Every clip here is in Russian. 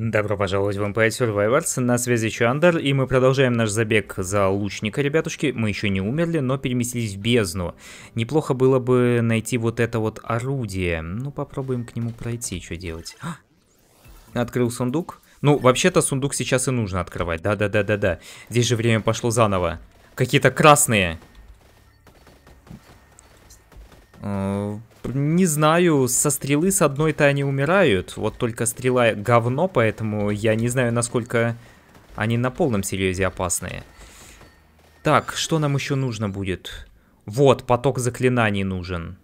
Добро пожаловать в Empire Survivors, на связи Чандер, и мы продолжаем наш забег за лучника, ребятушки. Мы еще не умерли, но переместились в бездну. Неплохо было бы найти вот это вот орудие. Ну, попробуем к нему пройти, что делать. А! Открыл сундук. Ну, вообще-то сундук сейчас и нужно открывать, да-да-да-да-да. Здесь же время пошло заново. Какие-то красные. Э, не знаю, со стрелы с одной-то они умирают. Вот только стрела говно, поэтому я не знаю, насколько они на полном серьезе опасные. Так, что нам еще нужно будет? Вот, поток заклинаний нужен.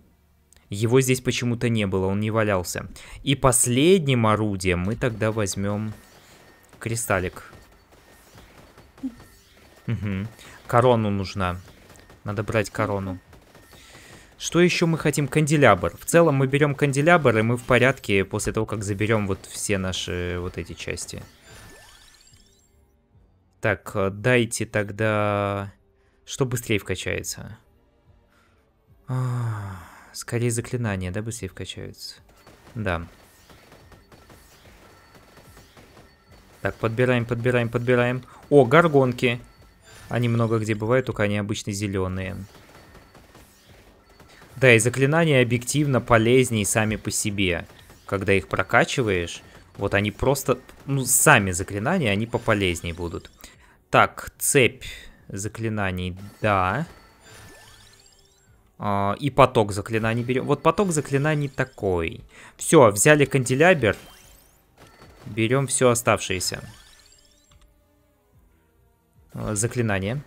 Его здесь почему-то не было, он не валялся. И последним орудием мы тогда возьмем кристаллик. Угу. Корону нужна. Надо брать корону. Что еще мы хотим? Канделябр. В целом мы берем канделябр, и мы в порядке после того, как заберем вот все наши вот эти части. Так, э, дайте тогда... Что быстрее вкачается? А, скорее заклинания, да, быстрее вкачаются? Да. Так, подбираем, подбираем, подбираем. О, горгонки. Они много где бывают, только они обычно зеленые. Да, и заклинания объективно полезнее сами по себе. Когда их прокачиваешь, вот они просто... Ну, сами заклинания, они пополезнее будут. Так, цепь заклинаний, да. А, и поток заклинаний берем. Вот поток заклинаний такой. Все, взяли канделябер. Берем все оставшееся. Заклинание.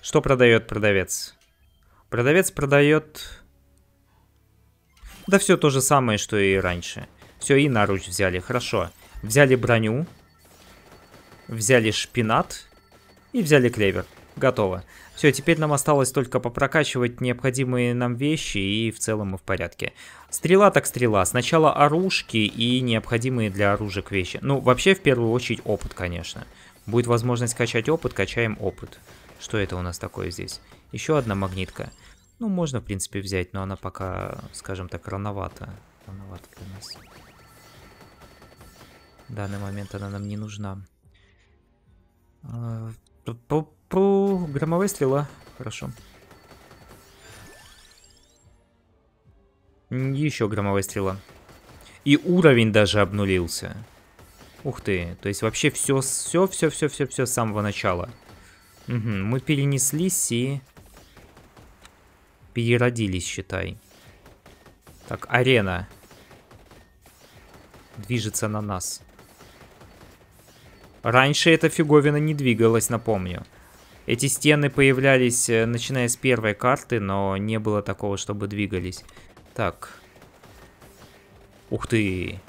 Что продает продавец? Продавец продает... Да все то же самое, что и раньше. Все, и наруч взяли, хорошо. Взяли броню. Взяли шпинат. И взяли клевер. Готово. Все, теперь нам осталось только попрокачивать необходимые нам вещи, и в целом мы в порядке. Стрела так стрела. Сначала оружки и необходимые для оружек вещи. Ну, вообще, в первую очередь, опыт, конечно. Будет возможность качать опыт, качаем опыт. Что это у нас такое здесь? Еще одна магнитка. Ну, можно, в принципе, взять, но она пока, скажем так, рановато. Рановато для нас. В данный момент она нам не нужна. А, пу -пу, громовая стрела. Хорошо. Еще громовая стрела. И уровень даже обнулился. Ух ты, то есть вообще все, все, все, все, все, все с самого начала. Угу, мы перенеслись и переродились, считай. Так, арена. Движется на нас. Раньше эта фиговина не двигалась, напомню. Эти стены появлялись, э, начиная с первой карты, но не было такого, чтобы двигались. Так. Ух ты.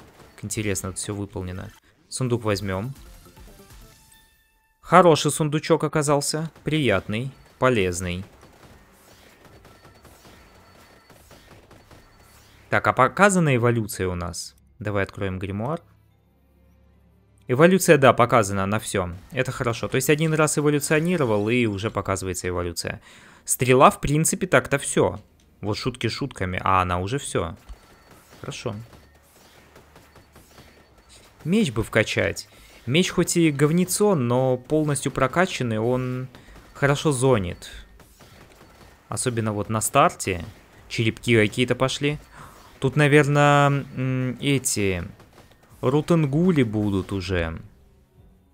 интересно, это все выполнено. Сундук возьмем. Хороший сундучок оказался. Приятный, полезный. Так, а показана эволюция у нас? Давай откроем гримуар. Эволюция, да, показана на все. Это хорошо. То есть один раз эволюционировал, и уже показывается эволюция. Стрела, в принципе, так-то все. Вот шутки шутками, а она уже все. Хорошо. Меч бы вкачать. Меч хоть и говнецо, но полностью прокачанный, он хорошо зонит. Особенно вот на старте. Черепки какие-то пошли. Тут, наверное, эти... Рутенгули будут уже.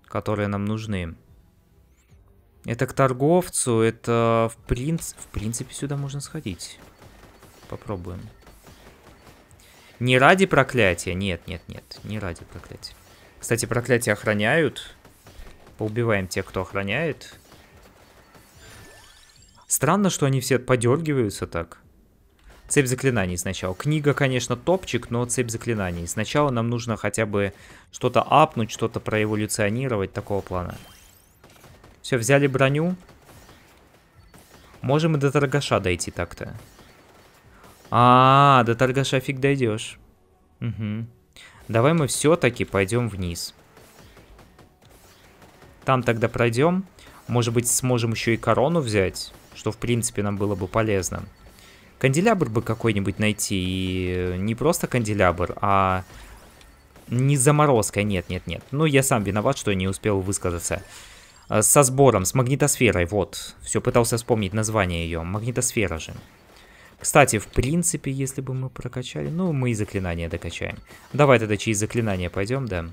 Которые нам нужны. Это к торговцу, это в, принц... в принципе сюда можно сходить. Попробуем. Не ради проклятия, нет, нет, нет, не ради проклятия. Кстати, проклятия охраняют. Поубиваем тех, кто охраняет. Странно, что они все подергиваются так. Цепь заклинаний сначала. Книга, конечно, топчик, но цепь заклинаний. Сначала нам нужно хотя бы что-то апнуть, что-то проэволюционировать, такого плана. Все, взяли броню. Можем и до торгаша дойти так-то. А, -а, а, до торгаша фиг дойдешь. Угу. Давай мы все-таки пойдем вниз. Там тогда пройдем. Может быть, сможем еще и корону взять, что, в принципе, нам было бы полезно канделябр бы какой-нибудь найти. И не просто канделябр, а не заморозка. Нет, нет, нет. Ну, я сам виноват, что я не успел высказаться. А, со сбором, с магнитосферой, вот. Все пытался вспомнить название ее. Магнитосфера же. Кстати, в принципе, если бы мы прокачали... Ну, мы и заклинания докачаем. Давай тогда через заклинания пойдем, да.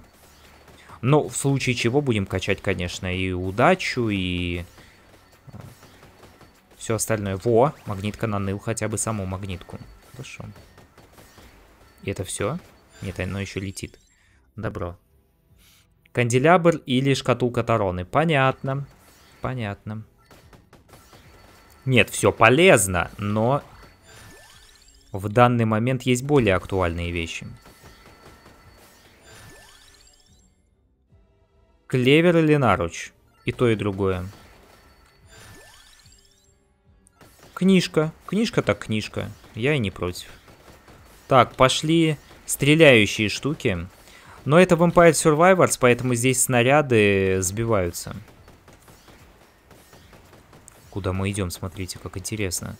Но в случае чего будем качать, конечно, и удачу, и все остальное. Во, магнитка наныл хотя бы саму магнитку. Хорошо. И это все? Нет, оно еще летит. Добро. Канделябр или шкатулка Тароны. Понятно. Понятно. Нет, все полезно, но в данный момент есть более актуальные вещи. Клевер или наруч? И то, и другое. Книжка. Книжка так книжка. Я и не против. Так, пошли стреляющие штуки. Но это Vampire Survivors, поэтому здесь снаряды сбиваются. Куда мы идем, смотрите, как интересно.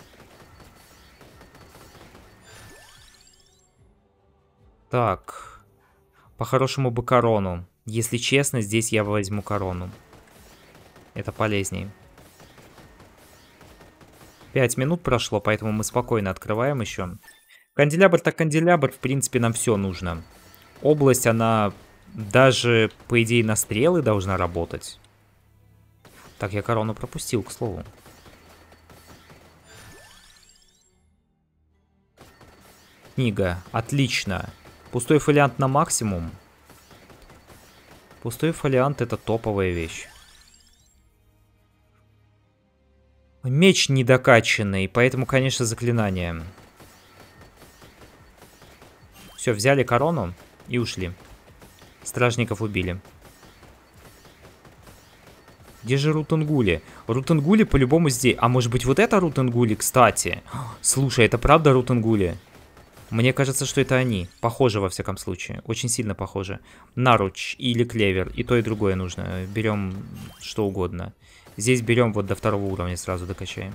Так. По-хорошему бы корону. Если честно, здесь я возьму корону. Это полезнее. 5 минут прошло, поэтому мы спокойно открываем еще. Канделябр так канделябр, в принципе, нам все нужно. Область, она даже, по идее, на стрелы должна работать. Так, я корону пропустил, к слову. Книга. Отлично. Пустой фолиант на максимум. Пустой фолиант это топовая вещь. Меч недокачанный, поэтому, конечно, заклинание. Все, взяли корону и ушли. Стражников убили. Где же Рутангули? Рутангули по-любому здесь. А может быть вот это Рутангули, кстати? Слушай, это правда Рутангули? Мне кажется, что это они. Похоже, во всяком случае. Очень сильно похоже. Наруч или клевер. И то, и другое нужно. Берем что угодно. Здесь берем вот до второго уровня сразу докачаем.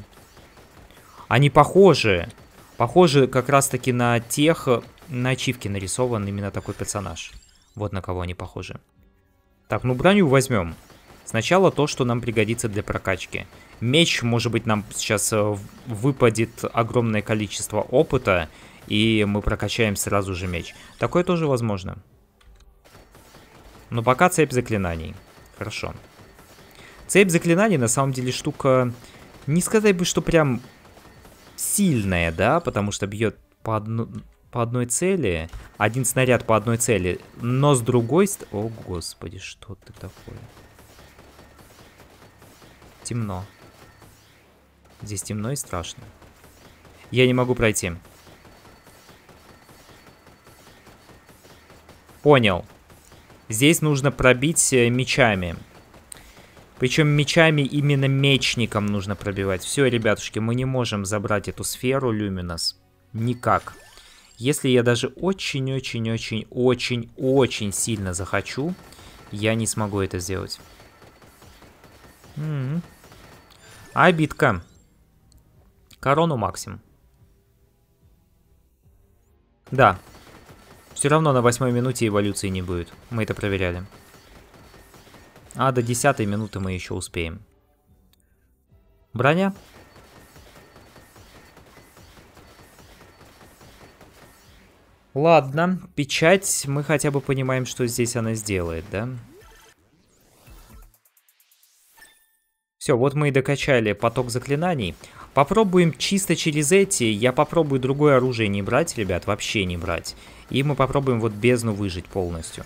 Они похожи. Похожи как раз-таки на тех... На ачивке нарисован именно такой персонаж. Вот на кого они похожи. Так, ну броню возьмем. Сначала то, что нам пригодится для прокачки. Меч, может быть, нам сейчас э, выпадет огромное количество опыта, и мы прокачаем сразу же меч. Такое тоже возможно. Но пока цепь заклинаний. Хорошо. Хорошо. Цепь заклинаний на самом деле штука... Не сказать бы, что прям сильная, да, потому что бьет по, одно... по одной цели, один снаряд по одной цели, но с другой... О, господи, что ты такое? Темно. Здесь темно и страшно. Я не могу пройти. Понял. Здесь нужно пробить э, мечами. Причем мечами именно мечником нужно пробивать. Все, ребятушки, мы не можем забрать эту сферу Люминас. Никак. Если я даже очень-очень-очень-очень-очень сильно захочу, я не смогу это сделать. М м-м. -м -м. Обидка. Корону максим. Да. Все равно на восьмой минуте эволюции не будет. Мы это проверяли. А до 10 минуты мы еще успеем. Броня. Ладно, печать, мы хотя бы понимаем, что здесь она сделает, да? Все, вот мы и докачали поток заклинаний. Попробуем чисто через эти, я попробую другое оружие не брать, ребят, вообще не брать. И мы попробуем вот бездну выжить полностью.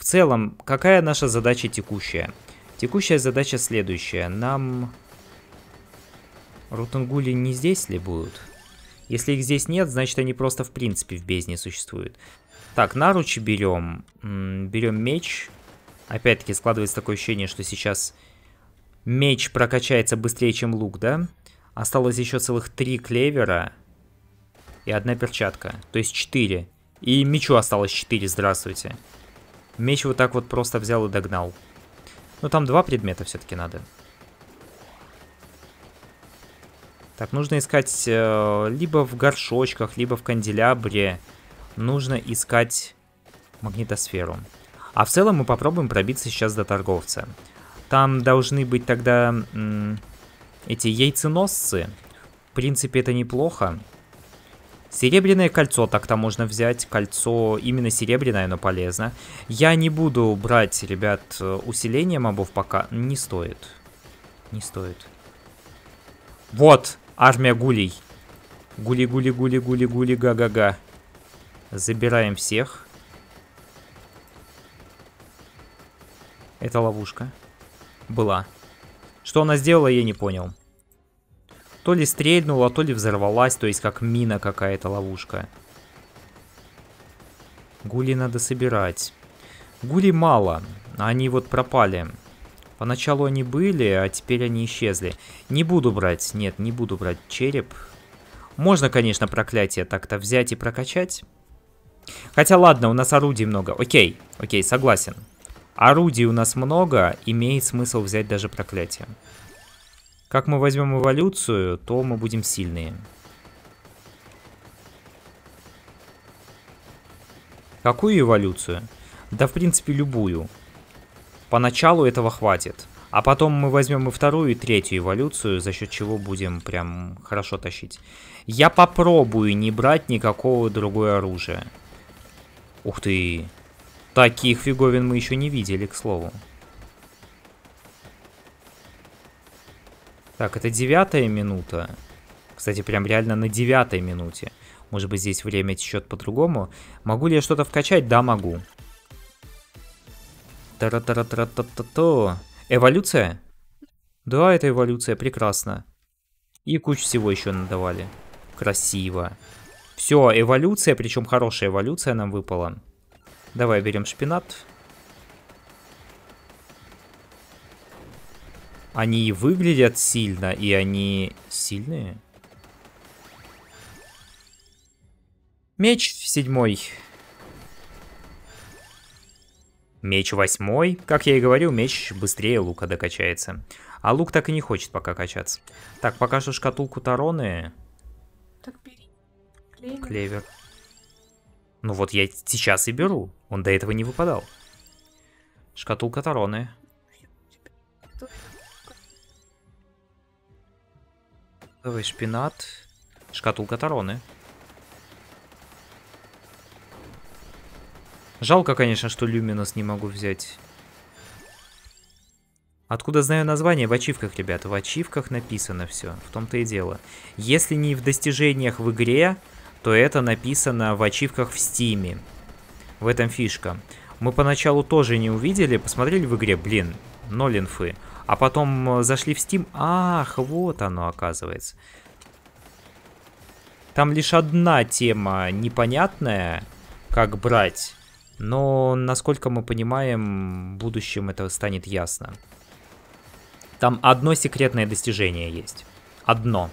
В целом, какая наша задача текущая? Текущая задача следующая. Нам... Рутунгули не здесь ли будут? Если их здесь нет, значит они просто в принципе в бездне существуют. Так, наруч берем. Берем меч. Опять-таки складывается такое ощущение, что сейчас меч прокачается быстрее, чем лук, да? Осталось еще целых три клевера и одна перчатка. То есть четыре. И мечу осталось четыре, здравствуйте. Здравствуйте. Меч вот так вот просто взял и догнал. Но ну, там два предмета все-таки надо. Так, нужно искать э, либо в горшочках, либо в канделябре. Нужно искать магнитосферу. А в целом мы попробуем пробиться сейчас до торговца. Там должны быть тогда эти яйценосцы. В принципе, это неплохо. Серебряное кольцо так-то можно взять. Кольцо именно серебряное, но полезно. Я не буду брать, ребят, усиление мобов пока. Не стоит. Не стоит. Вот, армия гулей. Гули-гули-гули-гули-гули, га-га-га. Забираем всех. Это ловушка. Была. Что она сделала, я не понял. То ли стрельнула, то ли взорвалась, то есть как мина какая-то ловушка. Гули надо собирать. Гули мало, они вот пропали. Поначалу они были, а теперь они исчезли. Не буду брать, нет, не буду брать череп. Можно, конечно, проклятие так-то взять и прокачать. Хотя ладно, у нас орудий много. Окей, окей, согласен. Орудий у нас много, имеет смысл взять даже проклятие. Как мы возьмем эволюцию, то мы будем сильные. Какую эволюцию? Да, в принципе, любую. Поначалу этого хватит. А потом мы возьмем и вторую, и третью эволюцию, за счет чего будем прям хорошо тащить. Я попробую не брать никакого другое оружия. Ух ты. Таких фиговин мы еще не видели, к слову. Так, это девятая минута. Кстати, прям реально на девятой минуте. Может быть, здесь время течет по-другому. Могу ли я что-то вкачать? Да, могу. тара тара тара та та то Эволюция? Да, это эволюция, прекрасно. И кучу всего еще надавали. Красиво. Все, эволюция, причем хорошая эволюция нам выпала. Давай берем шпинат. Они выглядят сильно, и они сильные. Меч седьмой. Меч восьмой. Как я и говорил, меч быстрее лука докачается. А лук так и не хочет пока качаться. Так, пока что шкатулку Тароны. Так бери. Клевер. Клевер. Ну вот я сейчас и беру. Он до этого не выпадал. Шкатулка Тароны. Кто? Давай шпинат. Шкатулка Тароны. Жалко, конечно, что Люминус не могу взять. Откуда знаю название? В ачивках, ребята. В ачивках написано все. В том-то и дело. Если не в достижениях в игре, то это написано в ачивках в стиме. В этом фишка. Мы поначалу тоже не увидели, посмотрели в игре, блин, ноль инфы. А потом э, зашли в Steam. Ах, вот оно оказывается. Там лишь одна тема непонятная, как брать. Но, насколько мы понимаем, в будущем это станет ясно. Там одно секретное достижение есть. Одно.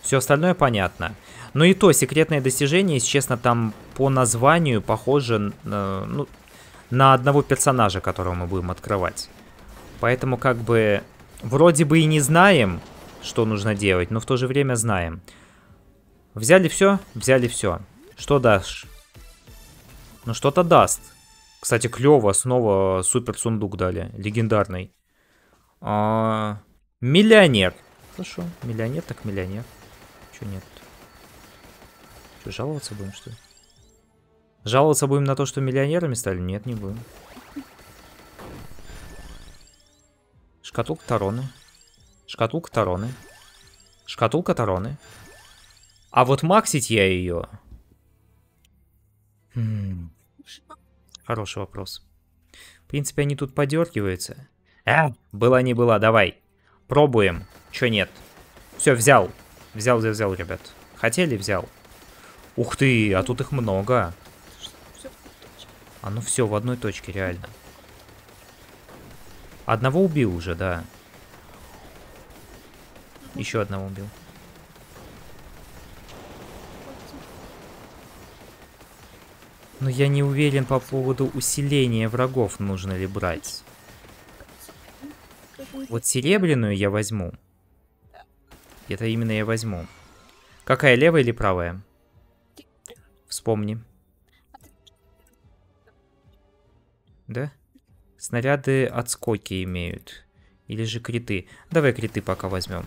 Все остальное понятно. Но ну и то секретное достижение, если честно, там по названию похоже... Э, ну, на одного персонажа, которого мы будем открывать. Поэтому как бы вроде бы и не знаем, что нужно делать, но в то же время знаем. Взяли все? Взяли все. Что дашь? Ну что-то даст. Кстати, клево, снова супер сундук дали, легендарный. А, миллионер. Хорошо, миллионер так миллионер. Че нет? Что, жаловаться будем, что ли? Жаловаться будем на то, что миллионерами стали? Нет, не будем. Шкатулка Тароны. Шкатулка Тароны. Шкатулка Тароны. А вот максить я ее... Хм. Хороший вопрос. В принципе, они тут подергиваются. А, была не была, давай. Пробуем. Че нет? Все, взял. Взял, взял, взял, ребят. Хотели, взял. Ух ты, а тут их много. Оно а, ну все в одной точке, реально. Одного убил уже, да. Еще одного убил. Но ну, я не уверен по поводу усиления врагов, нужно ли брать. Вот серебряную я возьму. Это именно я возьму. Какая, левая или правая? Вспомни. да? Снаряды отскоки имеют. Или же криты. Давай криты пока возьмем.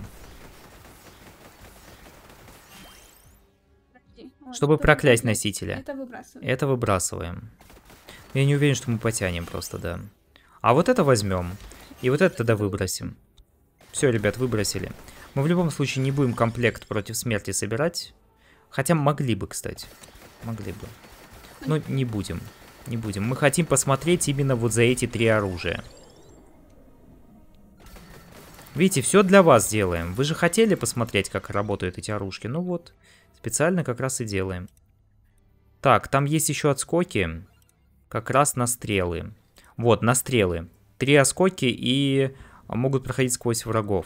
Чтобы это проклясть носителя. Это выбрасываем. Это выбрасываем. Я не уверен, что мы потянем просто, да. А вот это возьмем. И вот это тогда выбросим. Все, ребят, выбросили. Мы в любом случае не будем комплект против смерти собирать. Хотя могли бы, кстати. Могли бы. Но не будем не будем. Мы хотим посмотреть именно вот за эти три оружия. Видите, все для вас делаем. Вы же хотели посмотреть, как работают эти оружки. Ну вот, специально как раз и делаем. Так, там есть еще отскоки. Как раз на стрелы. Вот, на стрелы. Три отскоки и могут проходить сквозь врагов.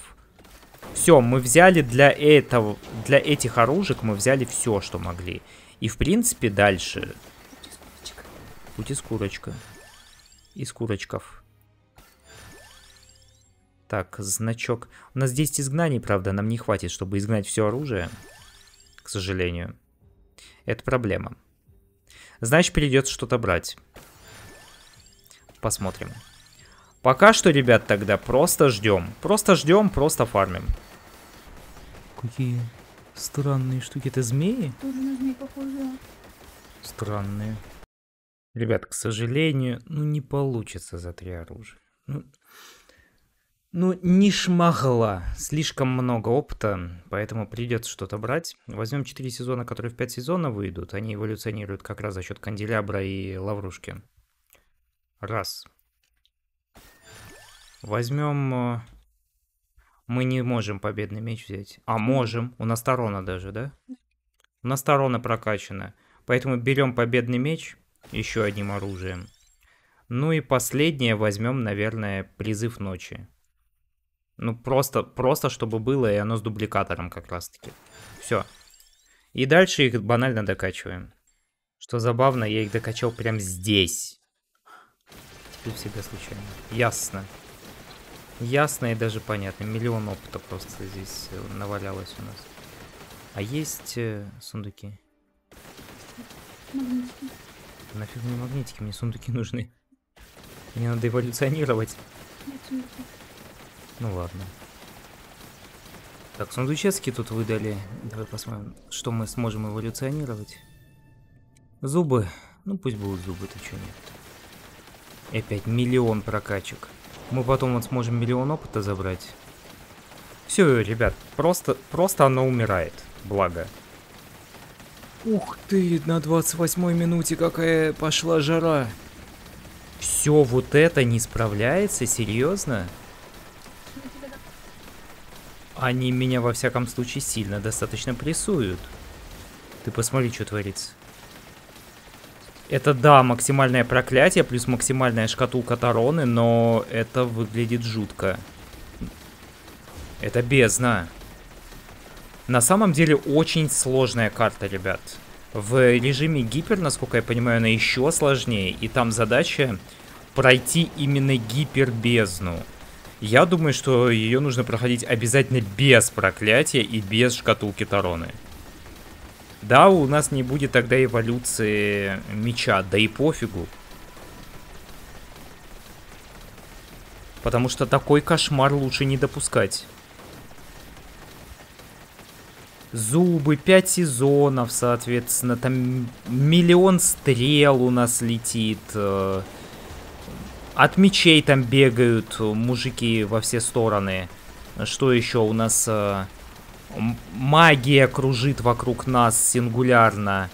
Все, мы взяли для этого, для этих оружек мы взяли все, что могли. И в принципе дальше Путь из курочка. Из курочков. Так, значок. У нас 10 изгнаний, правда, нам не хватит, чтобы изгнать все оружие. К сожалению. Это проблема. Значит, придется что-то брать. Посмотрим. Пока что, ребят, тогда просто ждем. Просто ждем, просто фармим. Какие странные штуки. Это змеи? Тоже на змеи похожи. Странные. Ребят, к сожалению, ну не получится за три оружия. Ну, ну не шмагла. Слишком много опыта, поэтому придется что-то брать. Возьмем четыре сезона, которые в пять сезонов выйдут. Они эволюционируют как раз за счет канделябра и лаврушки. Раз. Возьмем... Э, мы не можем победный меч взять. А можем. У нас сторона даже, да? У нас сторона прокачана. Поэтому берем победный меч еще одним оружием. Ну и последнее возьмем, наверное, призыв ночи. Ну просто, просто чтобы было, и оно с дубликатором как раз таки. Все. И дальше их банально докачиваем. Что забавно, я их докачал прям здесь. Теперь всегда случайно. Ясно. Ясно и даже понятно. Миллион опыта просто здесь э, навалялось у нас. А есть э, сундуки? Нафиг мне магнитики, мне сундуки нужны. Мне надо эволюционировать. Нет Ну ладно. Так, сундучецки тут выдали. Давай посмотрим, что мы сможем эволюционировать. Зубы. Ну пусть будут зубы, то что нет. И опять миллион прокачек. Мы потом вот сможем миллион опыта забрать. Все, ребят, просто, просто оно умирает. Благо. Ух ты, на 28 минуте какая пошла жара. Все вот это не справляется? Серьезно? Они меня во всяком случае сильно достаточно прессуют. Ты посмотри, что творится. Это да, максимальное проклятие, плюс максимальная шкатулка Тароны, но это выглядит жутко. Это бездна. На самом деле очень сложная карта, ребят. В режиме гипер, насколько я понимаю, она еще сложнее. И там задача пройти именно гипербезну. Я думаю, что ее нужно проходить обязательно без проклятия и без шкатулки Тароны. Да, у нас не будет тогда эволюции меча, да и пофигу. Потому что такой кошмар лучше не допускать зубы, 5 сезонов, соответственно, там миллион стрел у нас летит. Э, от мечей там бегают мужики во все стороны. Что еще у нас? Э, магия кружит вокруг нас сингулярно.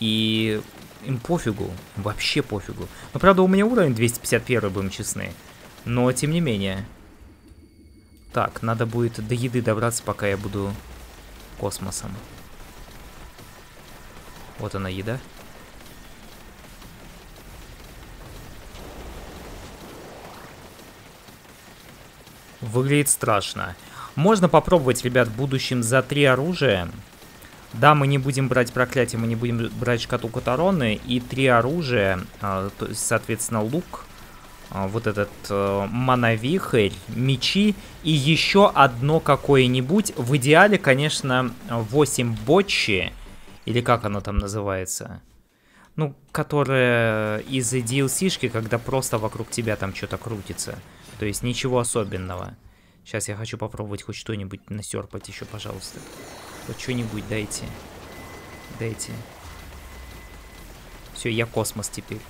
И им пофигу, вообще пофигу. Но ну, правда у меня уровень 251, будем честны. Но тем не менее. Так, надо будет до еды добраться, пока я буду космосом. Вот она еда. Выглядит страшно. Можно попробовать, ребят, в будущем за три оружия. Да, мы не будем брать проклятие, мы не будем брать шкатулку Тароны и три оружия, а, соответственно, лук, а, вот этот э, мановихрь, мечи и еще одно какое-нибудь. В идеале, конечно, 8 бочи, или как оно там называется? Ну, которое из DLC-шки, когда просто вокруг тебя там что-то крутится. То есть ничего особенного. Сейчас я хочу попробовать хоть что-нибудь насерпать еще, пожалуйста. Хоть что-нибудь дайте. Дайте. Все, я космос теперь.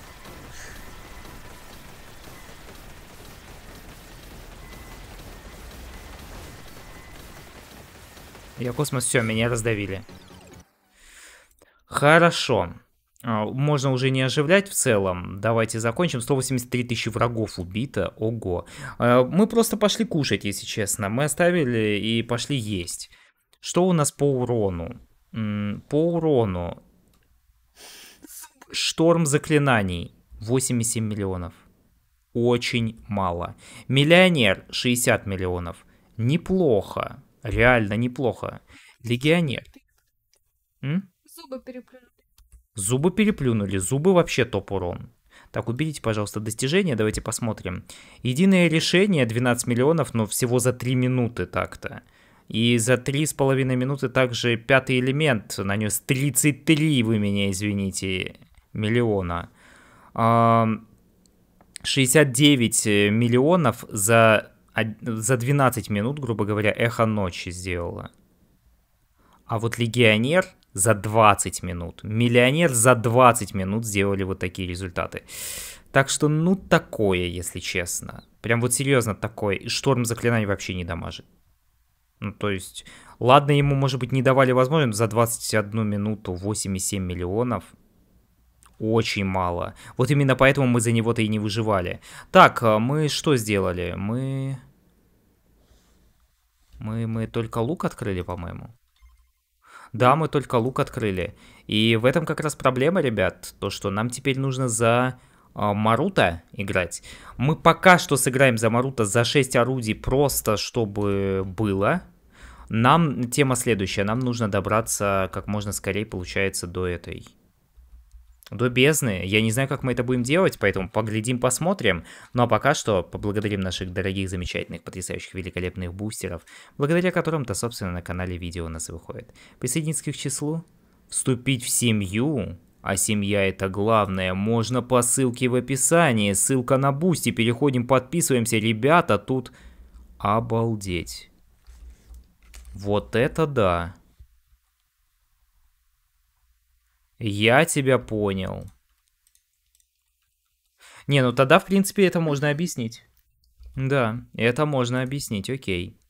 Я космос, все, меня раздавили. Хорошо. А, можно уже не оживлять в целом. Давайте закончим. 183 тысячи врагов убито. Ого. А, мы просто пошли кушать, если честно. Мы оставили и пошли есть. Что у нас по урону? По урону. Шторм заклинаний. 87 миллионов. Очень мало. Миллионер 60 миллионов. Неплохо. Реально неплохо. Легионер. М? Зубы переплюнули. Зубы переплюнули. Зубы вообще топ урон. Так, уберите, пожалуйста, достижения. давайте посмотрим. Единое решение 12 миллионов, но всего за 3 минуты так-то. И за 3,5 минуты также пятый элемент нанес 33, вы меня извините, миллиона. 69 миллионов за за 12 минут, грубо говоря, эхо ночи сделала. А вот легионер за 20 минут, миллионер за 20 минут сделали вот такие результаты. Так что, ну, такое, если честно. Прям вот серьезно такое. И шторм заклинаний вообще не дамажит. Ну, то есть, ладно, ему, может быть, не давали возможность за 21 минуту 8,7 миллионов – очень мало. Вот именно поэтому мы за него-то и не выживали. Так, а мы что сделали? Мы... Мы, мы только лук открыли, по-моему. Да, мы только лук открыли. И в этом как раз проблема, ребят. То, что нам теперь нужно за э, а, Марута играть. Мы пока что сыграем за Марута за 6 орудий, просто чтобы было. Нам тема следующая. Нам нужно добраться как можно скорее, получается, до этой до бездны. Я не знаю, как мы это будем делать, поэтому поглядим, посмотрим. Ну а пока что поблагодарим наших дорогих, замечательных, потрясающих, великолепных бустеров, благодаря которым-то, собственно, на канале видео у нас выходит. Присоединиться к числу, вступить в семью, а семья это главное, можно по ссылке в описании, ссылка на бусти, переходим, подписываемся, ребята, тут обалдеть. Вот это да. Я тебя понял. Не, ну тогда, в принципе, это можно объяснить. Да, это можно объяснить, окей.